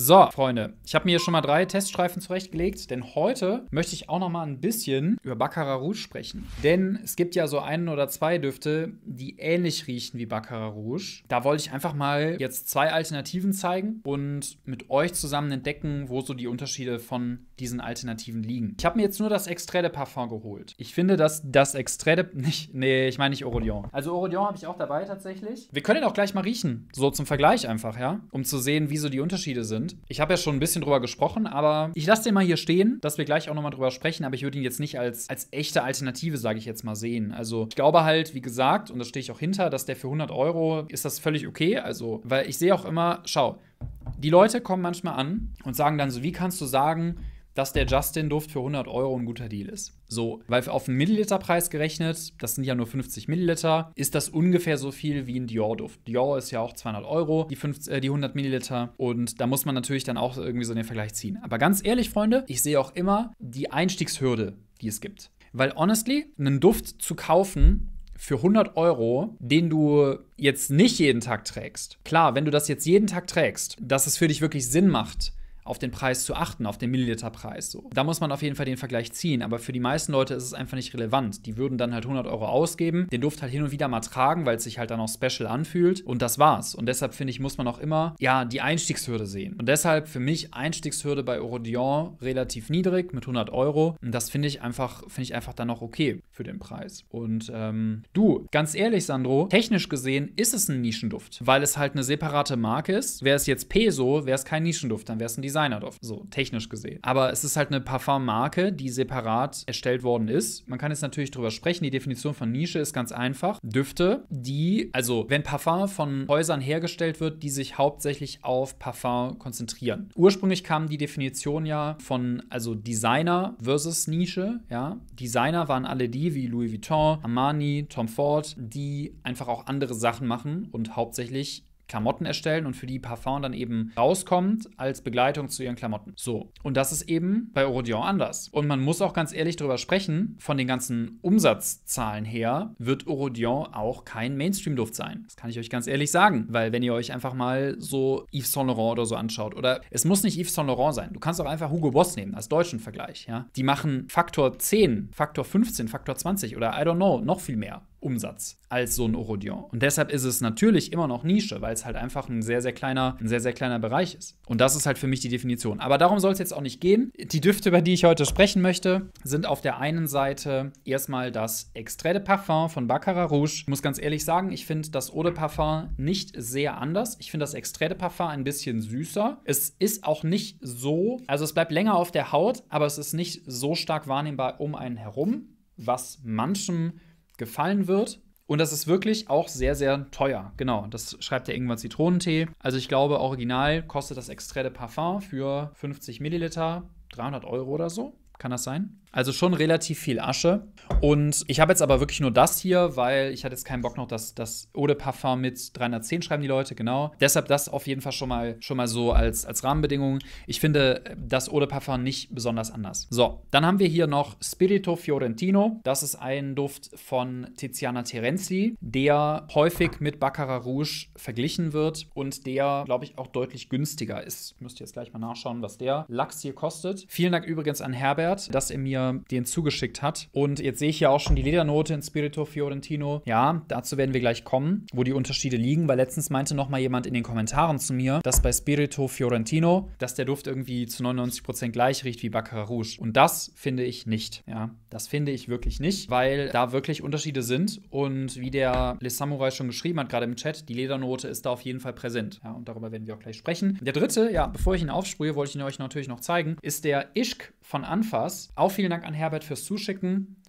So, Freunde, ich habe mir hier schon mal drei Teststreifen zurechtgelegt, denn heute möchte ich auch noch mal ein bisschen über Baccarat Rouge sprechen. Denn es gibt ja so einen oder zwei Düfte, die ähnlich riechen wie Baccarat Rouge. Da wollte ich einfach mal jetzt zwei Alternativen zeigen und mit euch zusammen entdecken, wo so die Unterschiede von diesen Alternativen liegen. Ich habe mir jetzt nur das Extrait de Parfum geholt. Ich finde, dass das Extrait de nicht nee, ich meine nicht Orodion. Also Orodion habe ich auch dabei tatsächlich. Wir können ihn auch gleich mal riechen, so zum Vergleich einfach, ja, um zu sehen, wie so die Unterschiede sind. Ich habe ja schon ein bisschen drüber gesprochen, aber ich lasse den mal hier stehen, dass wir gleich auch nochmal drüber sprechen, aber ich würde ihn jetzt nicht als als echte Alternative, sage ich jetzt mal sehen. Also, ich glaube halt, wie gesagt, und da stehe ich auch hinter, dass der für 100 Euro ist das völlig okay, also, weil ich sehe auch immer, schau, die Leute kommen manchmal an und sagen dann so, wie kannst du sagen, dass der Justin-Duft für 100 Euro ein guter Deal ist. So, weil auf einen Milliliterpreis gerechnet, das sind ja nur 50 Milliliter, ist das ungefähr so viel wie ein Dior-Duft. Dior ist ja auch 200 Euro, die, 50, äh, die 100 Milliliter. Und da muss man natürlich dann auch irgendwie so den Vergleich ziehen. Aber ganz ehrlich, Freunde, ich sehe auch immer die Einstiegshürde, die es gibt. Weil honestly, einen Duft zu kaufen für 100 Euro, den du jetzt nicht jeden Tag trägst. Klar, wenn du das jetzt jeden Tag trägst, dass es für dich wirklich Sinn macht, auf den Preis zu achten, auf den Milliliterpreis. So. Da muss man auf jeden Fall den Vergleich ziehen, aber für die meisten Leute ist es einfach nicht relevant. Die würden dann halt 100 Euro ausgeben, den Duft halt hin und wieder mal tragen, weil es sich halt dann auch special anfühlt und das war's. Und deshalb finde ich, muss man auch immer, ja, die Einstiegshürde sehen. Und deshalb für mich Einstiegshürde bei Eurodion relativ niedrig mit 100 Euro. Und das finde ich einfach, finde ich einfach dann auch okay für den Preis. Und ähm, du, ganz ehrlich, Sandro, technisch gesehen ist es ein Nischenduft, weil es halt eine separate Marke ist. Wäre es jetzt Peso, wäre es kein Nischenduft, dann wäre es ein Design. Designer drauf, so technisch gesehen. Aber es ist halt eine Parfummarke, die separat erstellt worden ist. Man kann jetzt natürlich drüber sprechen. Die Definition von Nische ist ganz einfach. Düfte, die, also wenn Parfum von Häusern hergestellt wird, die sich hauptsächlich auf Parfum konzentrieren. Ursprünglich kam die Definition ja von, also Designer versus Nische, ja. Designer waren alle die, wie Louis Vuitton, Armani, Tom Ford, die einfach auch andere Sachen machen und hauptsächlich Klamotten erstellen und für die Parfum dann eben rauskommt als Begleitung zu ihren Klamotten. So. Und das ist eben bei Orodion anders. Und man muss auch ganz ehrlich darüber sprechen, von den ganzen Umsatzzahlen her wird Orodion auch kein Mainstream-Duft sein. Das kann ich euch ganz ehrlich sagen, weil wenn ihr euch einfach mal so Yves Saint Laurent oder so anschaut, oder es muss nicht Yves Saint Laurent sein, du kannst auch einfach Hugo Boss nehmen als deutschen Vergleich, ja. Die machen Faktor 10, Faktor 15, Faktor 20 oder I don't know, noch viel mehr. Umsatz als so ein Orodion. Und deshalb ist es natürlich immer noch Nische, weil es halt einfach ein sehr, sehr kleiner, ein sehr, sehr kleiner Bereich ist. Und das ist halt für mich die Definition. Aber darum soll es jetzt auch nicht gehen. Die Düfte, über die ich heute sprechen möchte, sind auf der einen Seite erstmal das Extrait de Parfum von Baccarat Rouge. Ich muss ganz ehrlich sagen, ich finde das Eau de Parfum nicht sehr anders. Ich finde das Extrait de Parfum ein bisschen süßer. Es ist auch nicht so, also es bleibt länger auf der Haut, aber es ist nicht so stark wahrnehmbar um einen herum, was manchem gefallen wird. Und das ist wirklich auch sehr, sehr teuer. Genau, das schreibt ja irgendwann Zitronentee. Also ich glaube, original kostet das Extrait de Parfum für 50 Milliliter 300 Euro oder so. Kann das sein? Also schon relativ viel Asche. Und ich habe jetzt aber wirklich nur das hier, weil ich hatte jetzt keinen Bock noch, dass das Eau de Parfum mit 310 schreiben die Leute, genau. Deshalb das auf jeden Fall schon mal, schon mal so als, als Rahmenbedingung. Ich finde das Eau de Parfum nicht besonders anders. So, dann haben wir hier noch Spirito Fiorentino. Das ist ein Duft von Tiziana Terenzi, der häufig mit Baccarat Rouge verglichen wird und der, glaube ich, auch deutlich günstiger ist. Ich müsste jetzt gleich mal nachschauen, was der Lachs hier kostet. Vielen Dank übrigens an Herbert, dass er mir mir den zugeschickt hat. Und jetzt sehe ich ja auch schon die Ledernote in Spirito Fiorentino. Ja, dazu werden wir gleich kommen, wo die Unterschiede liegen, weil letztens meinte nochmal jemand in den Kommentaren zu mir, dass bei Spirito Fiorentino, dass der Duft irgendwie zu 99% Prozent gleich riecht wie Baccarat Rouge. Und das finde ich nicht. Ja, das finde ich wirklich nicht, weil da wirklich Unterschiede sind. Und wie der Les Samurai schon geschrieben hat, gerade im Chat, die Ledernote ist da auf jeden Fall präsent. Ja, und darüber werden wir auch gleich sprechen. Der dritte, ja, bevor ich ihn aufsprühe, wollte ich ihn euch natürlich noch zeigen, ist der Ishk von Anfass. Auch vielen Dank an Herbert fürs Zuschicken.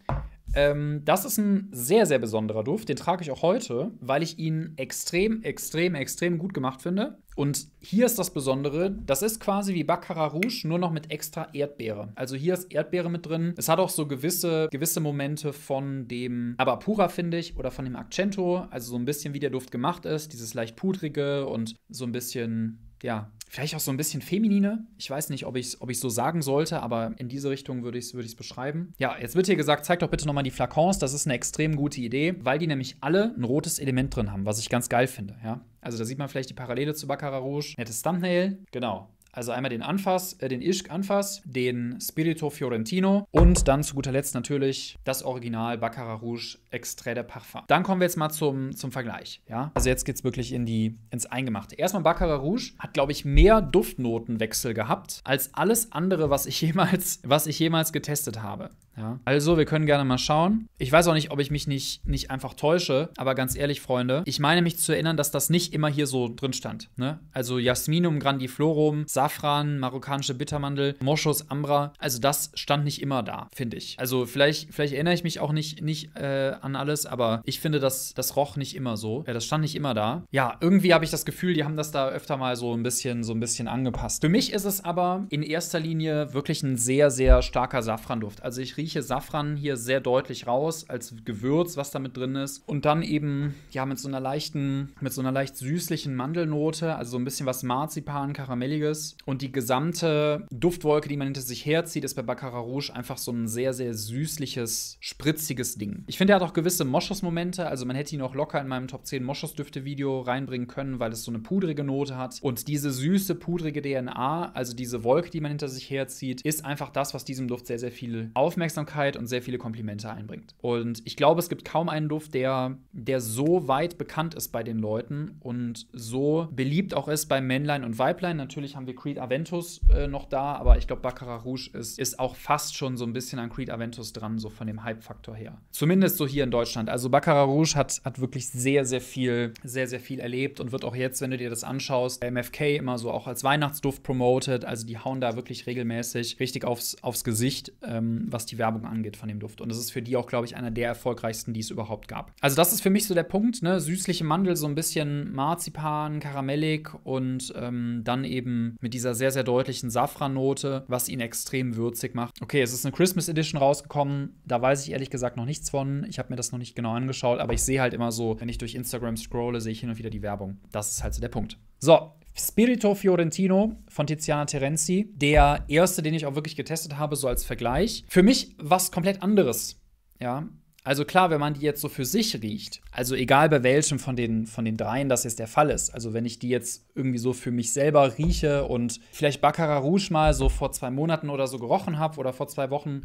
Ähm, das ist ein sehr, sehr besonderer Duft. Den trage ich auch heute, weil ich ihn extrem, extrem, extrem gut gemacht finde. Und hier ist das Besondere, das ist quasi wie Baccarat Rouge, nur noch mit extra Erdbeere. Also hier ist Erdbeere mit drin. Es hat auch so gewisse, gewisse Momente von dem Abapura, finde ich, oder von dem Accento. Also so ein bisschen, wie der Duft gemacht ist. Dieses leicht pudrige und so ein bisschen, ja, vielleicht auch so ein bisschen feminine. Ich weiß nicht, ob ich es ob so sagen sollte, aber in diese Richtung würde ich es würd beschreiben. Ja, jetzt wird hier gesagt, zeigt doch bitte nochmal die Flakons. Das ist eine extrem gute Idee, weil die nämlich alle ein rotes Element drin haben, was ich ganz geil finde. Ja? Also da sieht man vielleicht die Parallele zu Baccarat Rouge. Nettes Thumbnail. Genau. Also einmal den Anfass, äh, den Ischk Anfass, den Spirito Fiorentino und dann zu guter Letzt natürlich das Original Baccarat Rouge Extrait de Parfum. Dann kommen wir jetzt mal zum, zum Vergleich. Ja? Also jetzt geht es wirklich in die, ins Eingemachte. Erstmal Baccarat Rouge hat, glaube ich, mehr Duftnotenwechsel gehabt als alles andere, was ich jemals, was ich jemals getestet habe. Ja. Also, wir können gerne mal schauen. Ich weiß auch nicht, ob ich mich nicht, nicht einfach täusche, aber ganz ehrlich, Freunde, ich meine mich zu erinnern, dass das nicht immer hier so drin stand. Ne? Also Jasminum, Grandiflorum, Safran, marokkanische Bittermandel, Moschus, Ambra. Also, das stand nicht immer da, finde ich. Also, vielleicht, vielleicht erinnere ich mich auch nicht, nicht äh, an alles, aber ich finde, das, das roch nicht immer so. Ja, das stand nicht immer da. Ja, irgendwie habe ich das Gefühl, die haben das da öfter mal so ein bisschen, so ein bisschen angepasst. Für mich ist es aber in erster Linie wirklich ein sehr, sehr starker Safranduft. Also, ich rieche rieche Safran hier sehr deutlich raus als Gewürz, was damit drin ist. Und dann eben, ja, mit so einer leichten, mit so einer leicht süßlichen Mandelnote, also so ein bisschen was Marzipan, Karamelliges. Und die gesamte Duftwolke, die man hinter sich herzieht, ist bei Baccarat Rouge einfach so ein sehr, sehr süßliches, spritziges Ding. Ich finde, er hat auch gewisse Moschus-Momente, also man hätte ihn auch locker in meinem Top 10 Moschus-Düfte-Video reinbringen können, weil es so eine pudrige Note hat. Und diese süße, pudrige DNA, also diese Wolke, die man hinter sich herzieht, ist einfach das, was diesem Duft sehr, sehr viel Aufmerksamkeit Aufmerksamkeit und sehr viele Komplimente einbringt. Und ich glaube, es gibt kaum einen Duft, der, der so weit bekannt ist bei den Leuten und so beliebt auch ist bei Männlein und Weiblein. Natürlich haben wir Creed Aventus äh, noch da, aber ich glaube, Baccarat Rouge ist, ist auch fast schon so ein bisschen an Creed Aventus dran, so von dem Hype-Faktor her. Zumindest so hier in Deutschland. Also Baccarat Rouge hat, hat wirklich sehr, sehr viel, sehr, sehr viel erlebt und wird auch jetzt, wenn du dir das anschaust, MFK immer so auch als Weihnachtsduft promotet. Also die hauen da wirklich regelmäßig richtig aufs, aufs Gesicht, ähm, was die Werbung angeht von dem Duft. Und das ist für die auch, glaube ich, einer der erfolgreichsten, die es überhaupt gab. Also das ist für mich so der Punkt, ne? Süßliche Mandel, so ein bisschen Marzipan, karamellig und ähm, dann eben mit dieser sehr, sehr deutlichen Safranote, was ihn extrem würzig macht. Okay, es ist eine Christmas Edition rausgekommen. Da weiß ich ehrlich gesagt noch nichts von. Ich habe mir das noch nicht genau angeschaut, aber ich sehe halt immer so, wenn ich durch Instagram scrolle, sehe ich hin und wieder die Werbung. Das ist halt so der Punkt. So, Spirito Fiorentino von Tiziana Terenzi, der erste, den ich auch wirklich getestet habe, so als Vergleich. Für mich was komplett anderes. Ja, also klar, wenn man die jetzt so für sich riecht, also egal bei welchem von den, von den dreien das jetzt der Fall ist, also wenn ich die jetzt irgendwie so für mich selber rieche und vielleicht Baccarat Rouge mal so vor zwei Monaten oder so gerochen habe oder vor zwei Wochen,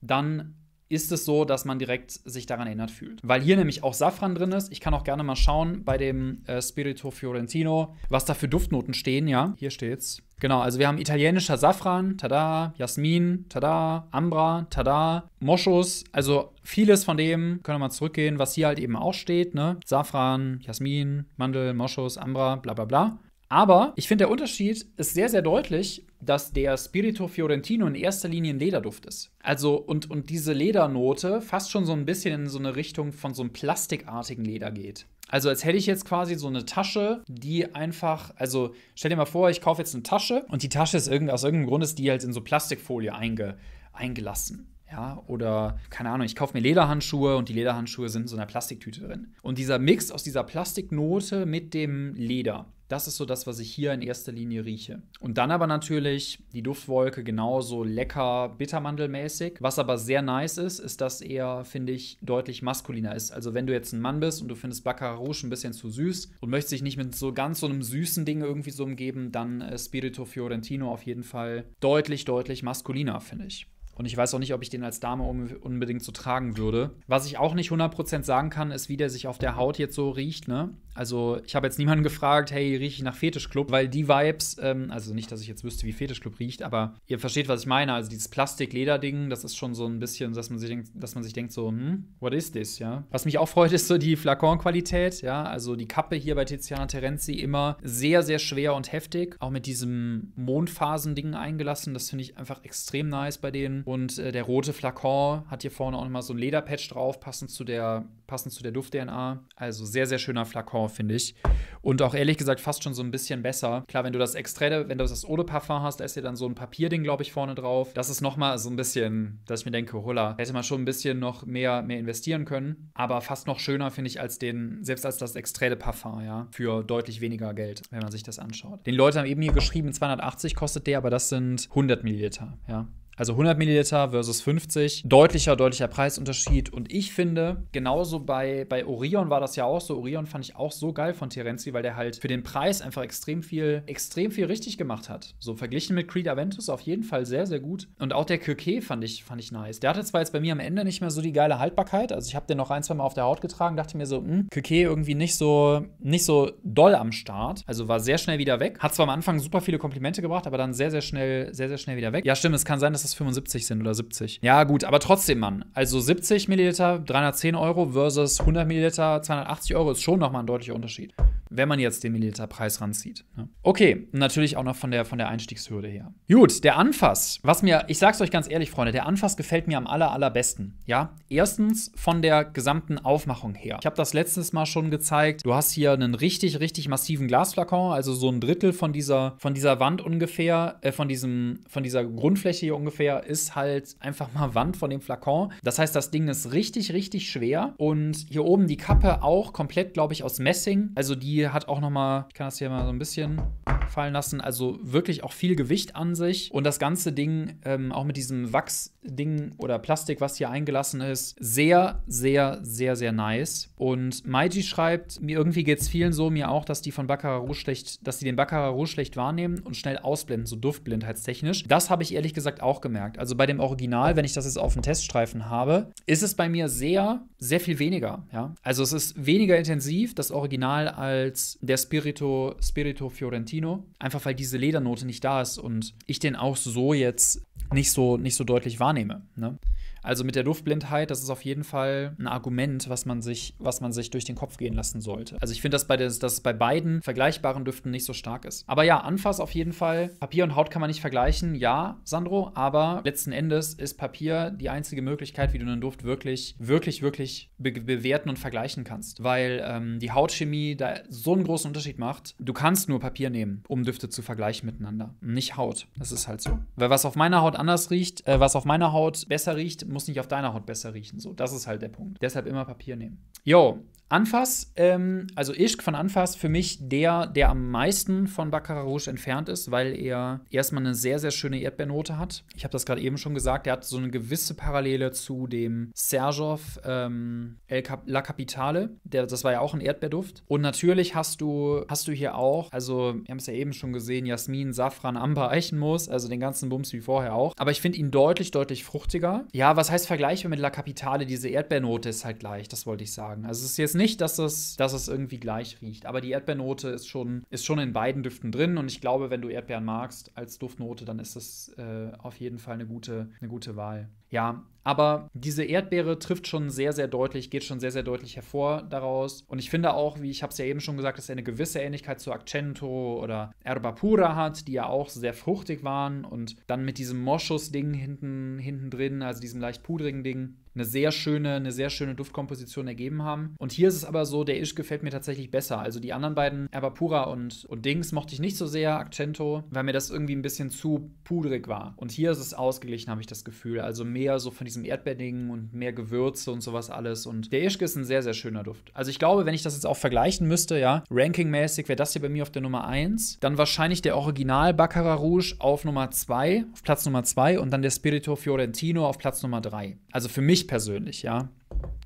dann ist es so, dass man direkt sich daran erinnert fühlt. Weil hier nämlich auch Safran drin ist. Ich kann auch gerne mal schauen bei dem äh, Spirito Fiorentino, was da für Duftnoten stehen, ja. Hier steht's. Genau, also wir haben italienischer Safran, tada, Jasmin, tada, Ambra, tada, Moschus, also vieles von dem können wir mal zurückgehen, was hier halt eben auch steht, ne? Safran, Jasmin, Mandel, Moschus, Ambra, bla bla bla. Aber ich finde, der Unterschied ist sehr, sehr deutlich, dass der Spirito Fiorentino in erster Linie ein Lederduft ist. Also, und, und diese Ledernote fast schon so ein bisschen in so eine Richtung von so einem plastikartigen Leder geht. Also, als hätte ich jetzt quasi so eine Tasche, die einfach, also stell dir mal vor, ich kaufe jetzt eine Tasche und die Tasche ist irgend, aus irgendeinem Grund ist die halt in so Plastikfolie einge, eingelassen. Ja, oder keine Ahnung, ich kaufe mir Lederhandschuhe und die Lederhandschuhe sind in so einer Plastiktüte drin. Und dieser Mix aus dieser Plastiknote mit dem Leder, das ist so das, was ich hier in erster Linie rieche. Und dann aber natürlich die Duftwolke genauso lecker bittermandelmäßig. Was aber sehr nice ist, ist, dass er, finde ich, deutlich maskuliner ist. Also wenn du jetzt ein Mann bist und du findest Baccarat ein bisschen zu süß und möchtest dich nicht mit so ganz so einem süßen Ding irgendwie so umgeben, dann äh, Spirito Fiorentino auf jeden Fall deutlich, deutlich maskuliner, finde ich. Und ich weiß auch nicht, ob ich den als Dame unbedingt so tragen würde. Was ich auch nicht 100% sagen kann, ist, wie der sich auf der Haut jetzt so riecht, ne? Also ich habe jetzt niemanden gefragt, hey, rieche ich nach Fetischclub, weil die Vibes, ähm, also nicht, dass ich jetzt wüsste, wie Fetischclub riecht, aber ihr versteht, was ich meine. Also dieses Plastik-Leder-Ding, das ist schon so ein bisschen, dass man sich denkt, dass man sich denkt so, hm, what is this, ja. Was mich auch freut, ist so die Flakon-Qualität, ja. Also die Kappe hier bei Tiziana Terenzi immer sehr, sehr schwer und heftig. Auch mit diesem Mondphasending eingelassen, das finde ich einfach extrem nice bei denen. Und äh, der rote Flakon hat hier vorne auch nochmal so ein Lederpatch drauf, passend zu der passend zu der Duft-DNA. Also sehr, sehr schöner Flakon, finde ich. Und auch ehrlich gesagt fast schon so ein bisschen besser. Klar, wenn du das Extrait, wenn du das Eau de Parfum hast, da ist ja dann so ein Papierding, glaube ich, vorne drauf. Das ist nochmal so ein bisschen, dass ich mir denke, holla, hätte man schon ein bisschen noch mehr, mehr investieren können. Aber fast noch schöner, finde ich, als den, selbst als das Extrait Parfum, ja, für deutlich weniger Geld, wenn man sich das anschaut. Den Leute haben eben hier geschrieben, 280 kostet der, aber das sind 100 Milliliter, ja. Also 100 Milliliter versus 50. Deutlicher, deutlicher Preisunterschied. Und ich finde, genauso bei, bei Orion war das ja auch so. Orion fand ich auch so geil von Terenzi, weil der halt für den Preis einfach extrem viel, extrem viel richtig gemacht hat. So verglichen mit Creed Aventus auf jeden Fall sehr, sehr gut. Und auch der Kirke fand ich, fand ich nice. Der hatte zwar jetzt bei mir am Ende nicht mehr so die geile Haltbarkeit. Also ich habe den noch ein, zwei Mal auf der Haut getragen, dachte mir so, hm, Kirke irgendwie nicht so, nicht so doll am Start. Also war sehr schnell wieder weg. Hat zwar am Anfang super viele Komplimente gebracht, aber dann sehr, sehr schnell, sehr, sehr schnell wieder weg. Ja, stimmt, es kann sein, dass dass es 75 sind oder 70. Ja, gut, aber trotzdem, Mann. Also 70 Milliliter, 310 Euro versus 100 Milliliter, 280 Euro ist schon nochmal ein deutlicher Unterschied wenn man jetzt den Milliliterpreis ranzieht. Ne? Okay, natürlich auch noch von der, von der Einstiegshürde her. Gut, der Anfass. Was mir, ich sag's euch ganz ehrlich, Freunde, der Anfass gefällt mir am aller, allerbesten. Ja, erstens von der gesamten Aufmachung her. Ich habe das letztes Mal schon gezeigt. Du hast hier einen richtig, richtig massiven Glasflakon, also so ein Drittel von dieser, von dieser Wand ungefähr, äh, von, diesem, von dieser Grundfläche hier ungefähr, ist halt einfach mal Wand von dem Flakon. Das heißt, das Ding ist richtig, richtig schwer. Und hier oben die Kappe auch komplett, glaube ich, aus Messing. Also die hat auch nochmal, ich kann das hier mal so ein bisschen fallen lassen, also wirklich auch viel Gewicht an sich. Und das ganze Ding, ähm, auch mit diesem Wachsding oder Plastik, was hier eingelassen ist, sehr, sehr, sehr, sehr nice. Und Maiji schreibt, mir irgendwie geht es vielen so, mir auch, dass die von Baccarat Rouge schlecht, dass die den Baccarat Rouge schlecht wahrnehmen und schnell ausblenden, so duftblindheitstechnisch. Das habe ich ehrlich gesagt auch gemerkt. Also bei dem Original, wenn ich das jetzt auf dem Teststreifen habe, ist es bei mir sehr, sehr viel weniger. Ja? Also es ist weniger intensiv, das Original als als der Spirito, Spirito Fiorentino. Einfach weil diese Ledernote nicht da ist und ich den auch so jetzt nicht so, nicht so deutlich wahrnehme. Ne? Also mit der Luftblindheit, das ist auf jeden Fall ein Argument, was man sich, was man sich durch den Kopf gehen lassen sollte. Also ich finde, dass, dass es bei beiden vergleichbaren Düften nicht so stark ist. Aber ja, Anfass auf jeden Fall. Papier und Haut kann man nicht vergleichen, ja, Sandro, aber letzten Endes ist Papier die einzige Möglichkeit, wie du einen Duft wirklich, wirklich, wirklich be bewerten und vergleichen kannst. Weil ähm, die Hautchemie da so einen großen Unterschied macht. Du kannst nur Papier nehmen, um Düfte zu vergleichen miteinander. Nicht Haut. Das ist halt so. Weil was auf meiner Haut anders riecht, äh, was auf meiner Haut besser riecht, muss nicht auf deiner Haut besser riechen. So, das ist halt der Punkt. Deshalb immer Papier nehmen. Jo, Anfass, ähm, also Ischk von Anfass, für mich der, der am meisten von Baccarat Rouge entfernt ist, weil er erstmal eine sehr, sehr schöne Erdbeernote hat. Ich habe das gerade eben schon gesagt, er hat so eine gewisse Parallele zu dem Serjov ähm, Cap La Capitale. Der, das war ja auch ein Erdbeerduft. Und natürlich hast du, hast du hier auch, also wir haben es ja eben schon gesehen, Jasmin, Safran, Amber, Eichenmoos, also den ganzen Bums wie vorher auch. Aber ich finde ihn deutlich, deutlich fruchtiger. Ja, was heißt Vergleich mit La Capitale? Diese Erdbeernote ist halt gleich, das wollte ich sagen. Also es ist jetzt nicht nicht, dass es, dass es irgendwie gleich riecht. Aber die Erdbeernote ist schon, ist schon in beiden Düften drin. Und ich glaube, wenn du Erdbeeren magst als Duftnote, dann ist das äh, auf jeden Fall eine gute, eine gute Wahl. Ja, aber diese Erdbeere trifft schon sehr, sehr deutlich, geht schon sehr, sehr deutlich hervor daraus. Und ich finde auch, wie ich habe es ja eben schon gesagt, dass er eine gewisse Ähnlichkeit zu Accento oder Erba Pura hat, die ja auch sehr fruchtig waren. Und dann mit diesem Moschus-Ding hinten, hinten drin, also diesem leicht pudrigen Ding, eine sehr schöne, eine sehr schöne Duftkomposition ergeben haben. Und hier ist es aber so, der Ish gefällt mir tatsächlich besser. Also die anderen beiden, Erbapura und, und Dings, mochte ich nicht so sehr, Accento, weil mir das irgendwie ein bisschen zu pudrig war. Und hier ist es ausgeglichen, habe ich das Gefühl. Also mehr so von diesem Erdbeerding und mehr Gewürze und sowas alles. Und der Ischke ist ein sehr, sehr schöner Duft. Also ich glaube, wenn ich das jetzt auch vergleichen müsste, ja, rankingmäßig wäre das hier bei mir auf der Nummer 1. Dann wahrscheinlich der Original Baccarat Rouge auf Nummer 2, auf Platz Nummer 2 und dann der Spirito Fiorentino auf Platz Nummer 3. Also für mich ich persönlich, ja,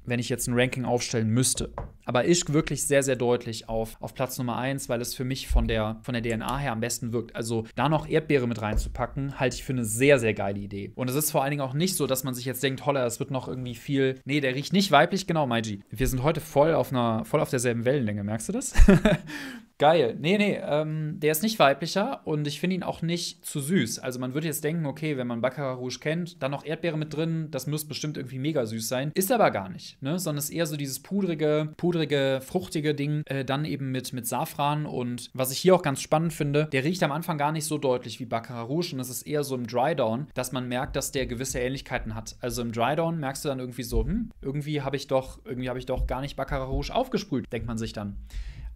wenn ich jetzt ein Ranking aufstellen müsste. Aber ich wirklich sehr, sehr deutlich auf, auf Platz Nummer 1, weil es für mich von der, von der DNA her am besten wirkt. Also da noch Erdbeere mit reinzupacken, halte ich für eine sehr, sehr geile Idee. Und es ist vor allen Dingen auch nicht so, dass man sich jetzt denkt, holla, es wird noch irgendwie viel. Nee, der riecht nicht weiblich, genau, Maiji. Wir sind heute voll auf einer, voll auf derselben Wellenlänge, merkst du das? Geil. Nee, nee, ähm, der ist nicht weiblicher und ich finde ihn auch nicht zu süß. Also man würde jetzt denken, okay, wenn man Baccarat Rouge kennt, dann noch Erdbeere mit drin, das muss bestimmt irgendwie mega süß sein. Ist aber gar nicht, ne? Sondern ist eher so dieses pudrige, pudrige, fruchtige Ding, äh, dann eben mit, mit Safran und was ich hier auch ganz spannend finde, der riecht am Anfang gar nicht so deutlich wie Baccarat Rouge und es ist eher so im Drydown, dass man merkt, dass der gewisse Ähnlichkeiten hat. Also im Drydown merkst du dann irgendwie so, hm, irgendwie habe ich doch, irgendwie habe ich doch gar nicht Baccarat Rouge aufgesprüht, denkt man sich dann.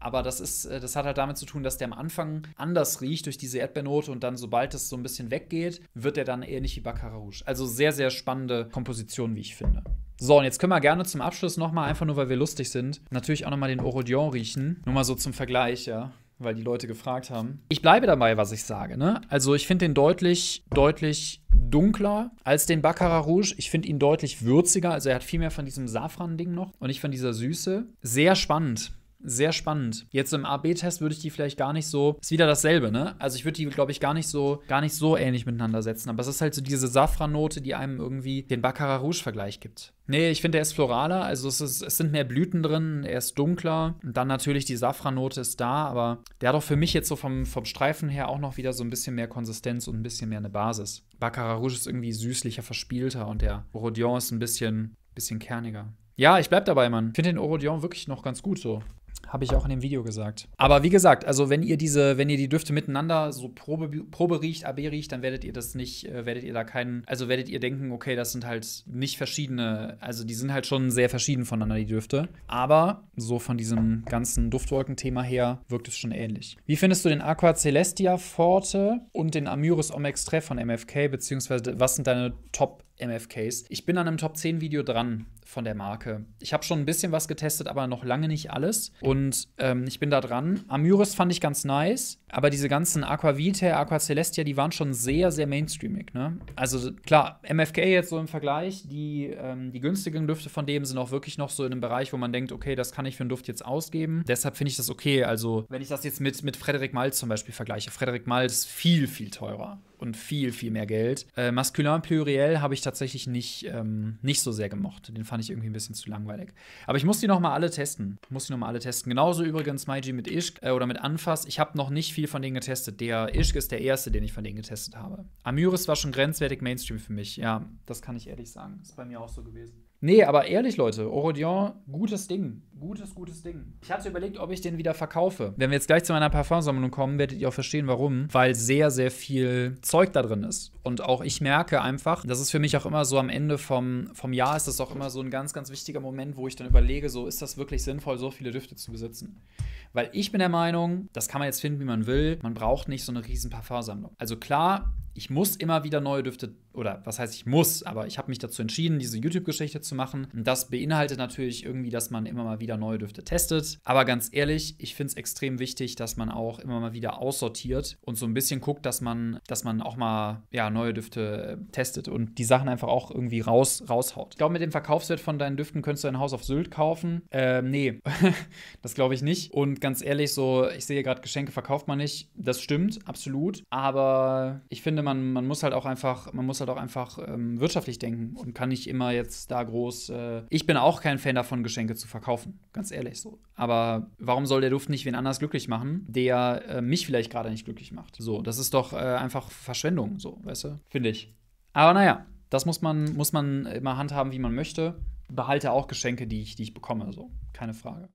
Aber das ist, äh, das hat halt damit zu tun, dass der am Anfang anders riecht durch diese Erdbeernote und dann, sobald es so ein bisschen weggeht, wird er dann ähnlich wie Baccarat Rouge. Also sehr, sehr spannende Komposition, wie ich finde. So, und jetzt können wir gerne zum Abschluss nochmal, einfach nur weil wir lustig sind, natürlich auch nochmal den Orodion riechen. Nur mal so zum Vergleich, ja weil die Leute gefragt haben. Ich bleibe dabei, was ich sage. Ne? Also ich finde den deutlich, deutlich dunkler als den Baccarat Rouge. Ich finde ihn deutlich würziger. Also er hat viel mehr von diesem Safran-Ding noch und nicht von dieser Süße. Sehr spannend. Sehr spannend. Jetzt im AB-Test würde ich die vielleicht gar nicht so. Ist wieder dasselbe, ne? Also ich würde die, glaube ich, gar nicht so, gar nicht so ähnlich miteinander setzen. Aber es ist halt so diese Safran-Note, die einem irgendwie den Baccarat Rouge-Vergleich gibt. Nee, ich finde, der ist floraler, also es, ist, es, sind mehr Blüten drin, er ist dunkler. Und dann natürlich die Safranote ist da, aber der hat auch für mich jetzt so vom, vom Streifen her auch noch wieder so ein bisschen mehr Konsistenz und ein bisschen mehr eine Basis. Baccarat Rouge ist irgendwie süßlicher, verspielter und der Rodion ist ein bisschen, bisschen kerniger. Ja, ich bleib dabei, Mann. Ich finde den Orodion wirklich noch ganz gut so. Habe ich auch in dem Video gesagt. Aber wie gesagt, also wenn ihr diese, wenn ihr die Düfte miteinander so Probe, Probe riecht, AB riecht, dann werdet ihr das nicht, äh, werdet ihr da keinen, also werdet ihr denken, okay, das sind halt nicht verschiedene, also die sind halt schon sehr verschieden voneinander, die Düfte. Aber so von diesem ganzen Duftwolkenthema her wirkt es schon ähnlich. Wie findest du den Aqua Celestia Forte und den Amyris Omex Treff von MFK, beziehungsweise was sind deine Top MFKs. Ich bin an einem Top 10 Video dran von der Marke. Ich habe schon ein bisschen was getestet, aber noch lange nicht alles. Und ähm, ich bin da dran. Amyris fand ich ganz nice, aber diese ganzen Aqua Vitae, Aqua Celestia, die waren schon sehr, sehr mainstreamig. Ne? Also klar, MFK jetzt so im Vergleich, die, ähm, die günstigen Düfte von dem sind auch wirklich noch so in einem Bereich, wo man denkt, okay, das kann ich für einen Duft jetzt ausgeben. Deshalb finde ich das okay. Also wenn ich das jetzt mit, mit Frederik Malz zum Beispiel vergleiche, Frederik Malz viel, viel teurer und viel, viel mehr Geld. Äh, Masculin Pluriel habe ich tatsächlich nicht, ähm, nicht so sehr gemocht. Den fand ich irgendwie ein bisschen zu langweilig. Aber ich muss die nochmal alle testen. Muss die nochmal alle testen. Genauso übrigens Maiji mit Ishk äh, oder mit Anfass. Ich habe noch nicht viel von denen getestet. Der Ishk ist der erste, den ich von denen getestet habe. Amyris war schon grenzwertig Mainstream für mich. Ja, das kann ich ehrlich sagen. Ist bei mir auch so gewesen. Nee, aber ehrlich, Leute, Orodion, gutes Ding. Gutes, gutes Ding. Ich hatte überlegt, ob ich den wieder verkaufe. Wenn wir jetzt gleich zu meiner Parfumsammlung kommen, werdet ihr auch verstehen, warum. Weil sehr, sehr viel Zeug da drin ist. Und auch ich merke einfach, das ist für mich auch immer so am Ende vom, vom Jahr, ist das auch immer so ein ganz, ganz wichtiger Moment, wo ich dann überlege, so ist das wirklich sinnvoll, so viele Düfte zu besitzen. Weil ich bin der Meinung, das kann man jetzt finden, wie man will. Man braucht nicht so eine riesen Parfumsammlung. Also klar, ich muss immer wieder neue Düfte, oder was heißt ich muss, aber ich habe mich dazu entschieden, diese YouTube-Geschichte zu zu machen. das beinhaltet natürlich irgendwie, dass man immer mal wieder neue Düfte testet. Aber ganz ehrlich, ich finde es extrem wichtig, dass man auch immer mal wieder aussortiert und so ein bisschen guckt, dass man, dass man auch mal ja, neue Düfte äh, testet und die Sachen einfach auch irgendwie raus, raushaut. Ich glaube, mit dem Verkaufswert von deinen Düften könntest du ein Haus auf Sylt kaufen. Ähm, nee, das glaube ich nicht. Und ganz ehrlich, so, ich sehe gerade, Geschenke verkauft man nicht. Das stimmt, absolut. Aber ich finde, man, man muss halt auch einfach, man muss halt auch einfach ähm, wirtschaftlich denken und kann nicht immer jetzt da groß groß. Äh ich bin auch kein Fan davon, Geschenke zu verkaufen, ganz ehrlich so. Aber warum soll der Duft nicht wen anders glücklich machen, der äh, mich vielleicht gerade nicht glücklich macht? So, das ist doch äh, einfach Verschwendung, so, weißt du? Finde ich. Aber naja, das muss man, muss man immer handhaben, wie man möchte. Behalte auch Geschenke, die ich, die ich bekomme, so, keine Frage.